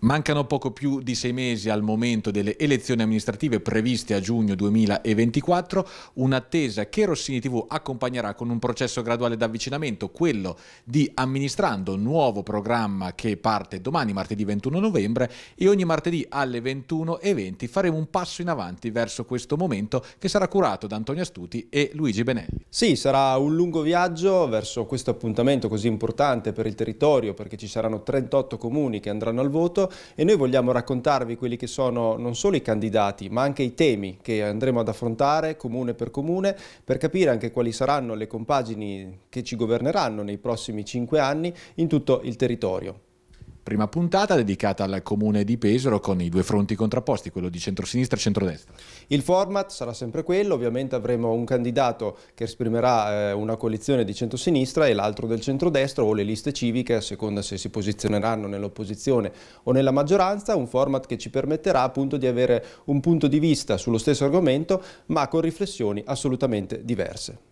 Mancano poco più di sei mesi al momento delle elezioni amministrative previste a giugno 2024, un'attesa che Rossini TV accompagnerà con un processo graduale d'avvicinamento, quello di Amministrando, nuovo programma che parte domani, martedì 21 novembre, e ogni martedì alle 21.20 faremo un passo in avanti verso questo momento che sarà curato da Antonio Astuti e Luigi Benelli. Sì, sarà un lungo viaggio verso questo appuntamento così importante per il territorio perché ci saranno 38 comuni che andranno al voto e noi vogliamo raccontarvi quelli che sono non solo i candidati ma anche i temi che andremo ad affrontare comune per comune per capire anche quali saranno le compagini che ci governeranno nei prossimi cinque anni in tutto il territorio prima puntata dedicata al comune di Pesaro con i due fronti contrapposti, quello di centrosinistra e centrodestra. Il format sarà sempre quello, ovviamente avremo un candidato che esprimerà eh, una coalizione di centrosinistra e l'altro del centrodestra o le liste civiche a seconda se si posizioneranno nell'opposizione o nella maggioranza, un format che ci permetterà appunto di avere un punto di vista sullo stesso argomento ma con riflessioni assolutamente diverse.